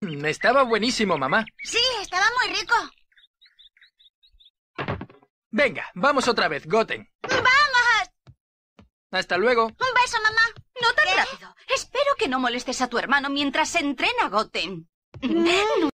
Mm, estaba buenísimo, mamá. Sí, estaba muy rico. Venga, vamos otra vez, Goten. ¡Vamos! Hasta luego. Un beso, mamá. No tan rápido. Espero que no molestes a tu hermano mientras se entrena, Goten. Mm.